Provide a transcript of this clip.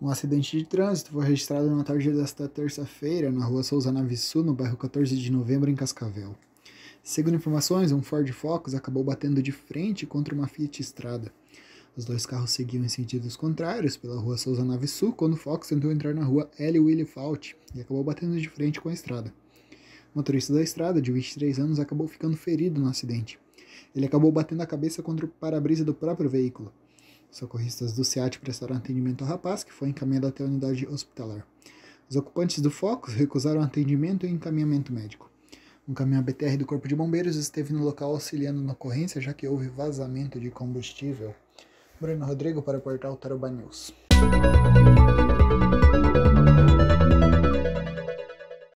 Um acidente de trânsito foi registrado na tarde desta terça-feira na rua Souza Vissu, no bairro 14 de novembro, em Cascavel. Segundo informações, um Ford Focus acabou batendo de frente contra uma Fiat Estrada. Os dois carros seguiam em sentidos contrários pela rua Souza Nave quando o Fox tentou entrar na rua L. Willie Fault e acabou batendo de frente com a estrada. O motorista da estrada, de 23 anos, acabou ficando ferido no acidente. Ele acabou batendo a cabeça contra o para-brisa do próprio veículo. Socorristas do SEAT prestaram atendimento ao rapaz, que foi encaminhado até a unidade hospitalar. Os ocupantes do Focus recusaram atendimento e encaminhamento médico. Um caminhão BTR do Corpo de Bombeiros esteve no local auxiliando na ocorrência, já que houve vazamento de combustível. Bruno Rodrigo para o portal Taruba News.